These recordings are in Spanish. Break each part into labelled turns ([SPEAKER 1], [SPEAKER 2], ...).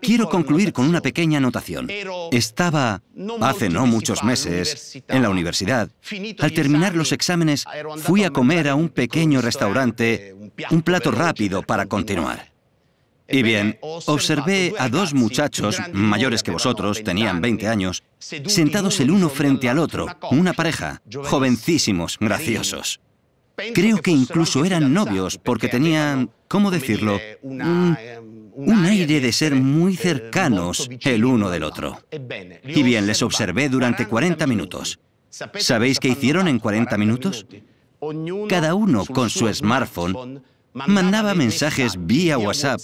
[SPEAKER 1] Quiero concluir con una pequeña anotación. Estaba, hace no muchos meses, en la universidad. Al terminar los exámenes, fui a comer a un pequeño restaurante, eh, un plato rápido para continuar. Y bien, observé a dos muchachos, mayores que vosotros, tenían 20 años, sentados el uno frente al otro, una pareja, jovencísimos, graciosos. Creo que pues, incluso eran novios porque tenían, ¿cómo decirlo? Un eh, un aire de ser muy eh, cercanos el uno del otro. Eh, y bien, les observé durante 40 minutos. ¿Sabéis qué hicieron en 40 minutos? Cada uno con su smartphone mandaba mensajes vía WhatsApp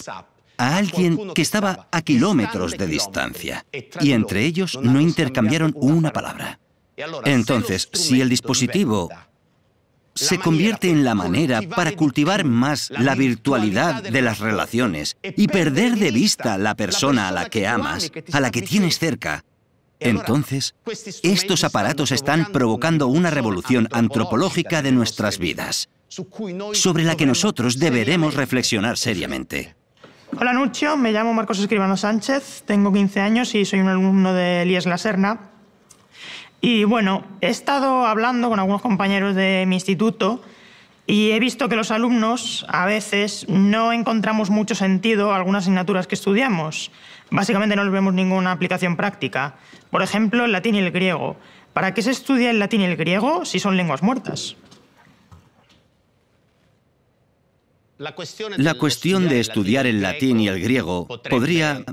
[SPEAKER 1] a alguien que estaba a kilómetros de distancia e y entre ellos no intercambiaron una palabra. E Entonces, si el dispositivo se convierte en la manera para cultivar más la virtualidad de las relaciones y perder de vista la persona a la que amas, a la que tienes cerca. Entonces, estos aparatos están provocando una revolución antropológica de nuestras vidas, sobre la que nosotros deberemos reflexionar seriamente. Hola Nucho, me llamo Marcos Escribano Sánchez, tengo 15 años y soy un alumno de Elías Laserna. Y bueno, he estado hablando con algunos compañeros de mi instituto y he visto que los alumnos a veces no encontramos mucho sentido a algunas asignaturas que estudiamos. Básicamente no les vemos ninguna aplicación práctica. Por ejemplo, el latín y el griego. ¿Para qué se estudia el latín y el griego si son lenguas muertas? La cuestión de estudiar el latín y el griego podría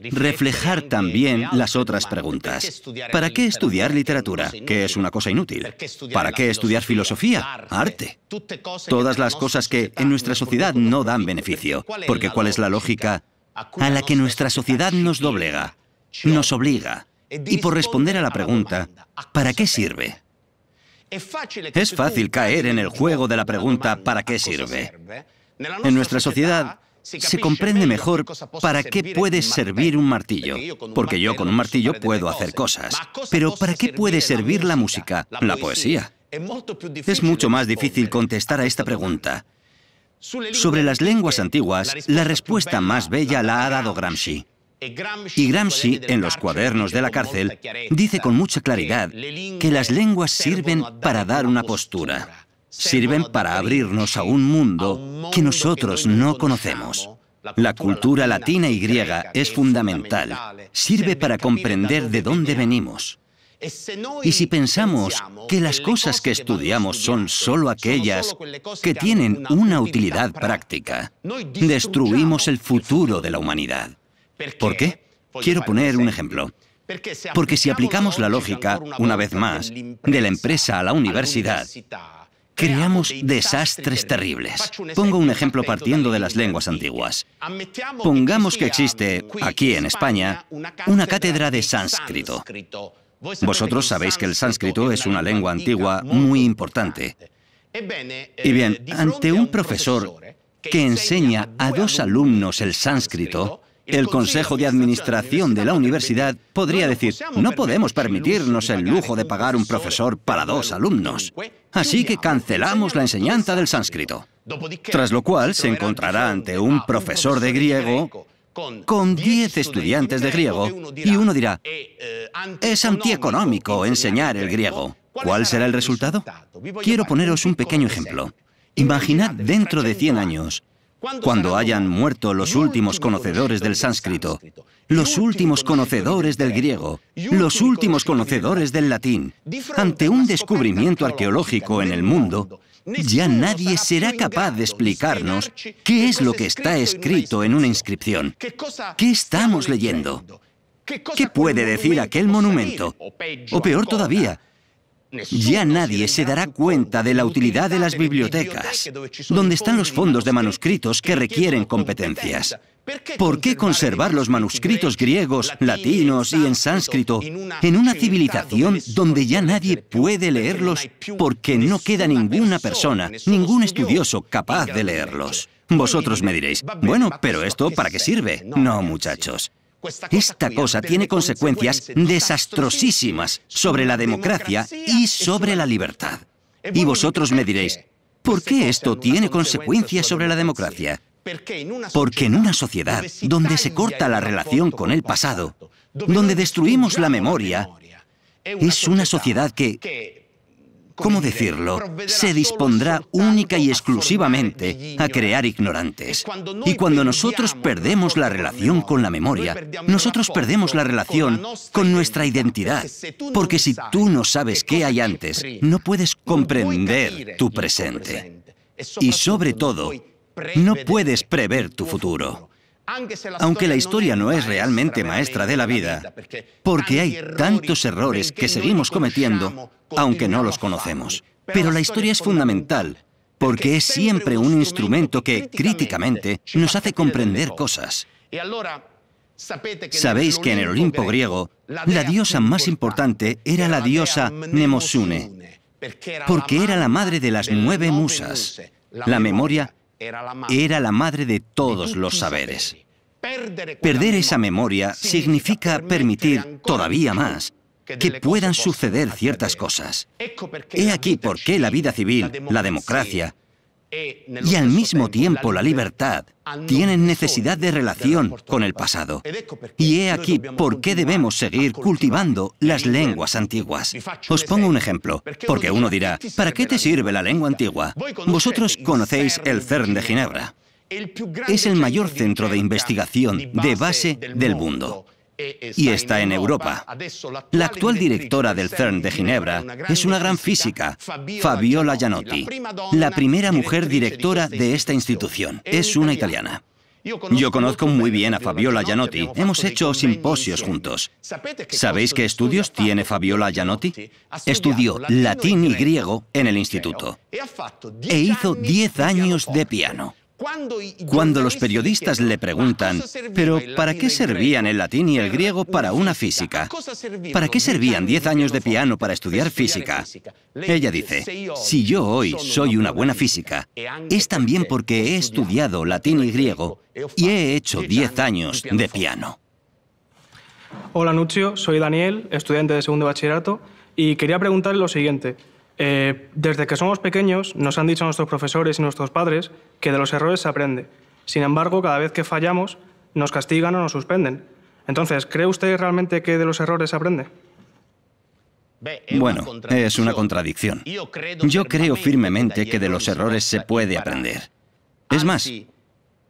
[SPEAKER 1] reflejar también las otras preguntas. ¿Para qué estudiar literatura, que es una cosa inútil? ¿Para qué estudiar filosofía, arte? Todas las cosas que en nuestra sociedad no dan beneficio, porque ¿cuál es la lógica a la que nuestra sociedad nos doblega, nos obliga? Y por responder a la pregunta, ¿para qué sirve? Es fácil caer en el juego de la pregunta ¿para qué sirve? En nuestra sociedad se comprende mejor para qué puede servir un martillo, porque yo con un martillo puedo hacer cosas. Pero ¿para qué puede servir la música, la poesía? Es mucho más difícil contestar a esta pregunta. Sobre las lenguas antiguas, la respuesta más bella la ha dado Gramsci. Y Gramsci, en los cuadernos de la cárcel, dice con mucha claridad que las lenguas sirven para dar una postura sirven para abrirnos a un mundo que nosotros no conocemos. La cultura latina y griega es fundamental, sirve para comprender de dónde venimos. Y si pensamos que las cosas que estudiamos son solo aquellas que tienen una utilidad práctica, destruimos el futuro de la humanidad. ¿Por qué? Quiero poner un ejemplo. Porque si aplicamos la lógica, una vez más, de la empresa a la universidad, creamos desastres terribles. Pongo un ejemplo partiendo de las lenguas antiguas. Pongamos que existe, aquí en España, una cátedra de sánscrito. Vosotros sabéis que el sánscrito es una lengua antigua muy importante. Y bien, ante un profesor que enseña a dos alumnos el sánscrito, el Consejo de Administración de la universidad podría decir, pues no podemos permitirnos el lujo de pagar un profesor para dos alumnos. Así que cancelamos la enseñanza del sánscrito. Tras lo cual se encontrará ante un profesor de griego con 10 estudiantes de griego y uno dirá, eh, eh, es antieconómico enseñar el griego. ¿Cuál será el resultado? Quiero poneros un pequeño ejemplo. Imaginad dentro de 100 años cuando hayan muerto los últimos conocedores del sánscrito, los últimos conocedores del griego, los últimos conocedores del latín. Ante un descubrimiento arqueológico en el mundo, ya nadie será capaz de explicarnos qué es lo que está escrito en una inscripción, qué estamos leyendo, qué puede decir aquel monumento, o peor todavía, ya nadie se dará cuenta de la utilidad de las bibliotecas, donde están los fondos de manuscritos que requieren competencias. ¿Por qué conservar los manuscritos griegos, latinos y en sánscrito en una civilización donde ya nadie puede leerlos porque no queda ninguna persona, ningún estudioso capaz de leerlos? Vosotros me diréis, bueno, pero ¿esto para qué sirve? No, muchachos. Esta cosa tiene consecuencias desastrosísimas sobre la democracia y sobre la libertad. Y vosotros me diréis, ¿por qué esto tiene consecuencias sobre la democracia? Porque en una sociedad donde se corta la relación con el pasado, donde destruimos la memoria, es una sociedad que ¿cómo decirlo?, se dispondrá única y exclusivamente a crear ignorantes. Y cuando nosotros perdemos la relación con la memoria, nosotros perdemos la relación con nuestra identidad. Porque si tú no sabes qué hay antes, no puedes comprender tu presente. Y sobre todo, no puedes prever tu futuro aunque la historia no es realmente maestra de la vida, porque hay tantos errores que seguimos cometiendo, aunque no los conocemos. Pero la historia es fundamental, porque es siempre un instrumento que, críticamente, nos hace comprender cosas. Sabéis que en el Olimpo griego, la diosa más importante era la diosa Nemosune, porque era la madre de las nueve musas. La memoria era la madre de todos los saberes. Perder esa memoria significa permitir todavía más que puedan suceder ciertas cosas. He aquí por qué la vida civil, la democracia, eh, y al mismo tiempo la libertad tiene necesidad de relación con el pasado. Y he aquí por qué debemos seguir cultivando las lenguas antiguas. Este Os pongo un ejemplo, porque uno dirá, este ¿para qué te sirve la lengua antigua? Vosotros conocéis el CERN de Ginebra. Es el mayor centro de investigación de base del mundo y está en Europa. La actual directora del CERN de Ginebra es una gran física, Fabiola Gianotti, la primera mujer directora de esta institución. Es una italiana. Yo conozco muy bien a Fabiola Gianotti. Hemos hecho simposios juntos. ¿Sabéis qué estudios tiene Fabiola Gianotti? Estudió latín y griego en el instituto e hizo 10 años de piano. Cuando los periodistas le preguntan, pero ¿para qué e servían el latín y el griego para una física? ¿Para qué servían 10 años de piano para estudiar física? Ella dice, si yo hoy soy una buena física, es también porque he estudiado latín y griego y he hecho 10 años de piano. Hola Nuccio, soy Daniel, estudiante de segundo bachillerato, y quería preguntarle lo siguiente. Eh, desde que somos pequeños nos han dicho nuestros profesores y nuestros padres que de los errores se aprende. Sin embargo, cada vez que fallamos nos castigan o nos suspenden. Entonces, ¿cree usted realmente que de los errores se aprende? Bueno, es una contradicción. Yo creo firmemente que de los errores se puede aprender. Es ah, más,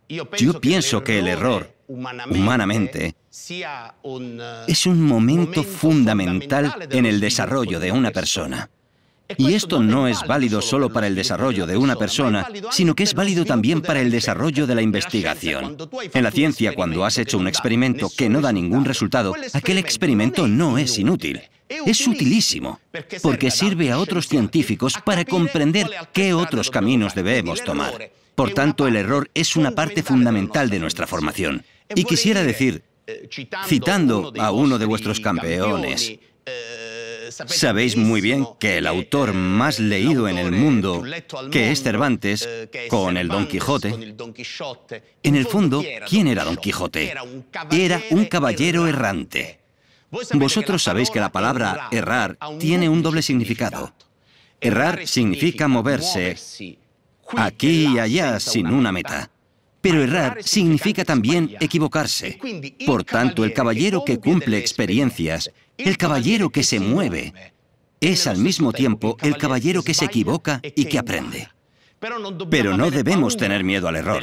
[SPEAKER 1] yo pienso que el error, humanamente, es un momento fundamental en el desarrollo de una persona. Y esto no es válido solo para el desarrollo de una persona, sino que es válido también para el desarrollo de la investigación. En la ciencia, cuando has hecho un experimento que no da ningún resultado, aquel experimento no es inútil. Es utilísimo, porque sirve a otros científicos para comprender qué otros caminos debemos tomar. Por tanto, el error es una parte fundamental de nuestra formación. Y quisiera decir, citando a uno de vuestros campeones, Sabéis muy bien que el autor más leído en el mundo, que es Cervantes, con el Don Quijote, en el fondo, ¿quién era Don Quijote? Era un caballero errante. Vosotros sabéis que la palabra errar tiene un doble significado. Errar significa moverse aquí y allá sin una meta. Pero errar significa también equivocarse. Por tanto, el caballero que cumple experiencias el caballero que se mueve es al mismo tiempo el caballero que se equivoca y que aprende.
[SPEAKER 2] Pero no debemos
[SPEAKER 1] tener miedo al error,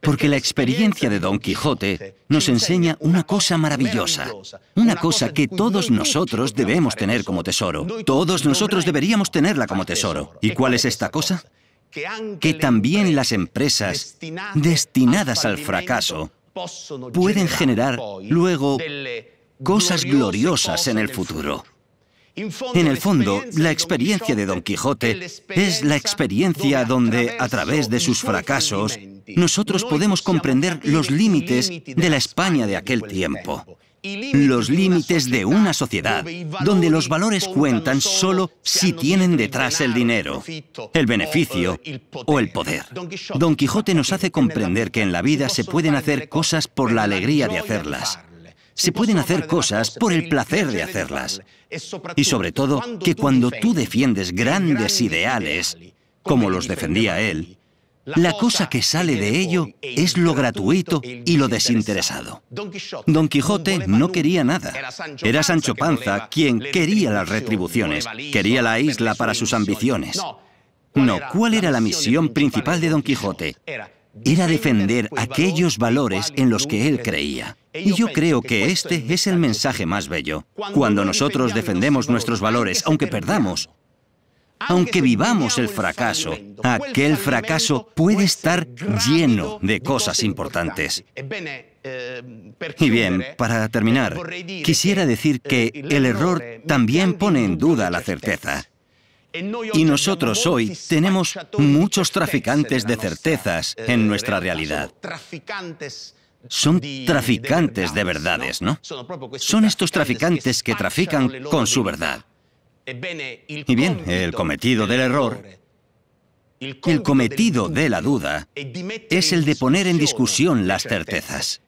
[SPEAKER 1] porque la experiencia de Don Quijote nos enseña una cosa maravillosa, una cosa que todos nosotros debemos tener como tesoro. Todos nosotros deberíamos tenerla como tesoro. ¿Y cuál es esta cosa? Que también las empresas destinadas al fracaso pueden generar luego cosas gloriosas en el futuro. En el fondo, la experiencia de Don Quijote es la experiencia donde, a través de sus fracasos, nosotros podemos comprender los límites de la España de aquel tiempo, los límites de una sociedad donde los valores cuentan solo si tienen detrás el dinero, el beneficio o el poder. Don Quijote nos hace comprender que en la vida se pueden hacer cosas por la alegría de hacerlas se pueden hacer cosas por el placer de hacerlas. Y sobre todo, que cuando tú defiendes grandes ideales, como los defendía él, la cosa que sale de ello es lo gratuito e y lo desinteresado. Don Quijote no quería nada. Era Sancho Panza quien quería las retribuciones, quería la isla para sus ambiciones. No, ¿cuál era la misión principal de Don Quijote? Era defender aquellos valores en los que él creía. Y yo creo que este es el mensaje más bello. Cuando nosotros defendemos nuestros valores, aunque perdamos, aunque vivamos el fracaso, aquel fracaso puede estar lleno de cosas importantes. Eh, eh, y bien, para eh, terminar, quisiera decir que el error también pone en duda la certeza. E y nosotros hoy tenemos muchos traficantes de certezas en nuestra realidad son traficantes de verdades, ¿no? Son estos traficantes que trafican con su verdad. Eh, y bien, el cometido del error, el cometido de la duda, es el de poner en discusión las certezas.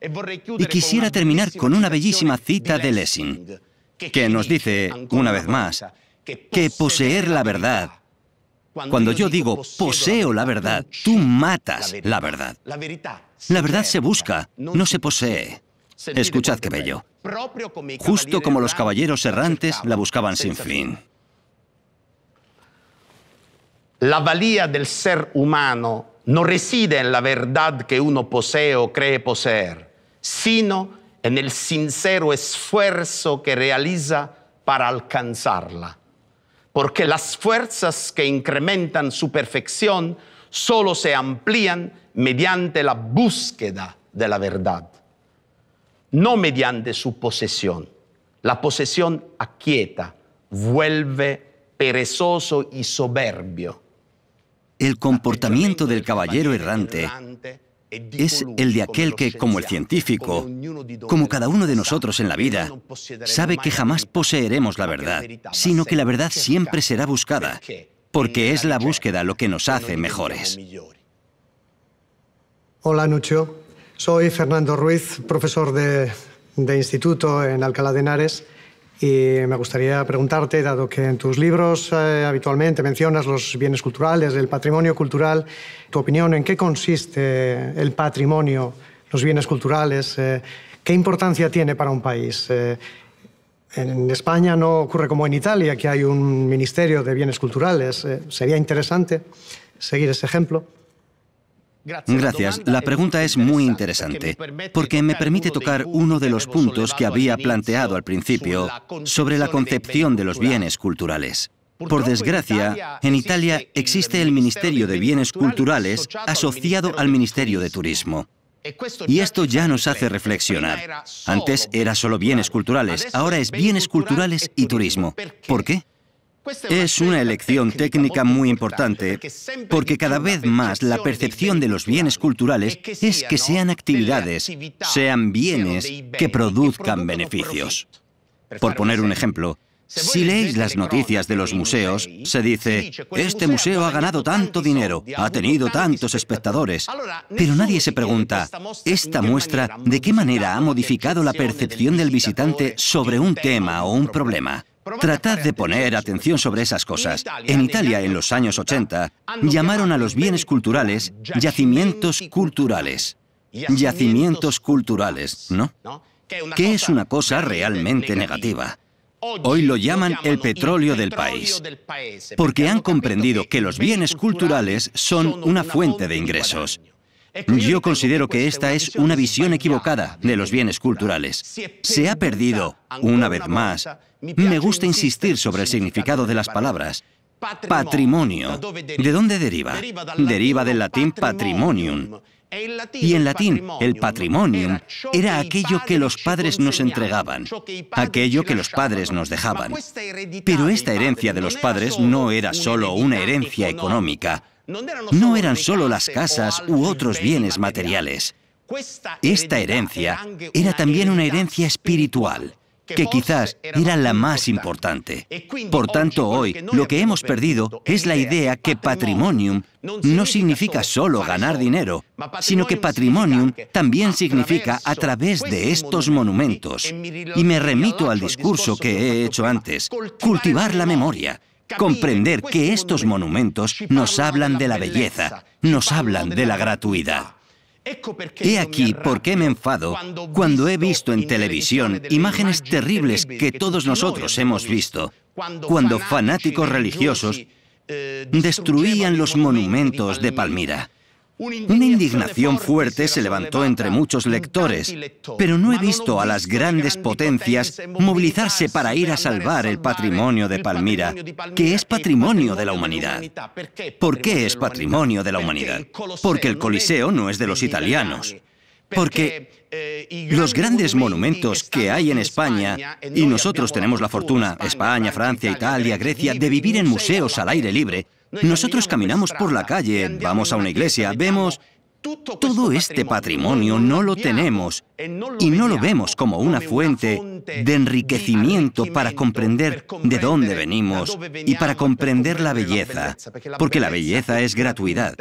[SPEAKER 1] Y quisiera terminar con una bellísima cita de Lessing, que nos dice, una vez más, que poseer la verdad cuando yo digo poseo la verdad, tú matas la verdad. La verdad se busca, no se posee. Escuchad qué bello. Justo como los caballeros errantes la buscaban sin fin. La valía del ser humano no reside en la verdad que uno posee o cree poseer, sino en el sincero esfuerzo que realiza para alcanzarla. Porque las fuerzas que incrementan su perfección solo se amplían mediante la búsqueda de la verdad, no mediante su posesión. La posesión aquieta, vuelve perezoso y soberbio. El comportamiento del caballero errante es el de aquel que, como el científico, como cada uno de nosotros en la vida, sabe que jamás poseeremos la verdad, sino que la verdad siempre será buscada porque es la búsqueda lo que nos hace mejores. Hola Nucho, soy Fernando Ruiz, profesor de, instituto en Alcalá de Henares. Y me gustaría preguntarte, dado que en tus libros eh, habitualmente mencionas los bienes culturales, el patrimonio cultural, tu opinión en qué consiste el patrimonio, los bienes culturales, eh, qué importancia tiene para un país. Eh, en España no ocurre como en Italia, que hay un Ministerio de Bienes Culturales. Eh, sería interesante seguir ese ejemplo. Gracias. La pregunta es muy interesante, porque me permite tocar uno de los puntos que había planteado al principio sobre la concepción de los bienes culturales. Por desgracia, en Italia existe el Ministerio de Bienes Culturales asociado al Ministerio de Turismo. E y esto ya nos hace reflexionar. Antes era solo bienes culturales, ahora es bienes culturales y turismo. ¿Por qué? Es una elección técnica muy importante porque cada vez más la percepción de los bienes culturales es que sean actividades, sean bienes que produzcan beneficios. Por poner un ejemplo, si leéis las noticias de los museos, se dice, este museo ha ganado tanto dinero, ha tenido tantos espectadores, pero nadie se pregunta, ¿esta muestra de qué manera ha modificado la percepción del visitante pues, sobre un tema o un problema? Tratad de poner atención sobre esas cosas. En Italia, en los años 80, llamaron a los bienes culturales yacimientos culturales. Yacimientos culturales, ¿no? ¿Qué es una cosa realmente negativa. Hoy lo llaman el petróleo del país, porque han comprendido que los bienes culturales son una fuente de ingresos. Yo considero que esta es una visión equivocada de los bienes culturales. Se ha perdido, una vez más, me gusta insistir sobre el significado de las palabras. Patrimonio. ¿De dónde deriva? Deriva del latín patrimonium, y en latín, el patrimonium era aquello que los padres nos entregaban, aquello que los padres nos dejaban. Pero esta herencia de los padres no era solo una herencia económica, no eran solo las casas u otros bienes materiales. Esta herencia era también una herencia espiritual que quizás era la más importante. Por tanto, hoy lo que hemos perdido es la idea que patrimonium no significa solo ganar dinero, sino que patrimonium también significa a través de estos monumentos. Y me remito al discurso que he hecho antes, cultivar la memoria, comprender que estos monumentos nos hablan de la belleza, nos hablan de la gratuidad.
[SPEAKER 2] He aquí por
[SPEAKER 1] qué me enfado cuando he visto en televisión imágenes terribles que todos nosotros hemos visto, cuando fanáticos religiosos eh, destruían los monumentos de Palmira. Una indignación fuerte se levantó entre muchos lectores, pero no he visto a las grandes potencias movilizarse para ir a salvar el patrimonio de Palmira, que es patrimonio de la humanidad. ¿Por qué es patrimonio de la humanidad? Porque el Coliseo no es de los italianos. Porque eh, los grandes monumentos que hay en España, y nosotros tenemos la fortuna, España, Francia, Italia, Grecia, de vivir en museos al aire libre, nosotros caminamos por la calle, vamos a una iglesia, vemos... Todo este patrimonio no lo tenemos eh, y no lo vemos como una fuente de enriquecimiento para comprender de dónde venimos y para comprender la belleza, porque la belleza es gratuidad.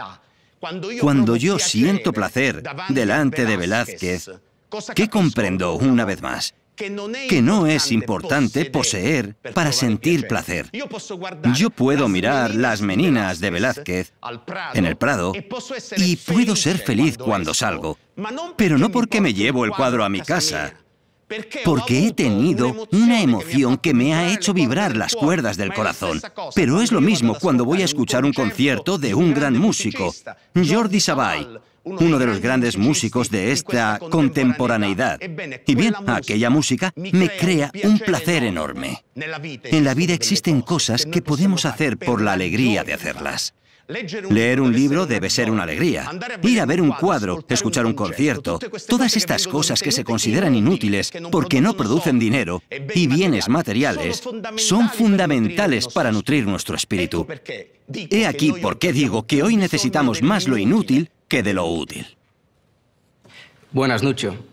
[SPEAKER 1] Cuando yo siento placer delante de Velázquez, ¿qué comprendo una vez más? que no es importante poseer para sentir placer. Yo puedo mirar las meninas de Velázquez en el Prado y puedo ser feliz cuando salgo, pero no porque me llevo el cuadro a mi casa, porque he tenido una emoción que me ha hecho vibrar las cuerdas del corazón. Pero es lo mismo cuando voy a escuchar un concierto de un gran músico, Jordi Sabay uno de los grandes músicos de esta contemporaneidad. Y bien, aquella música me crea un placer enorme. En la vida existen cosas que podemos hacer por la alegría de hacerlas. Leer un libro debe ser una alegría. Ir a ver un cuadro, escuchar un concierto, todas estas cosas que se consideran inútiles porque no producen dinero y bienes materiales son fundamentales para nutrir nuestro espíritu. He aquí por qué digo que hoy necesitamos más lo inútil que de lo útil. Buenas, Nucho.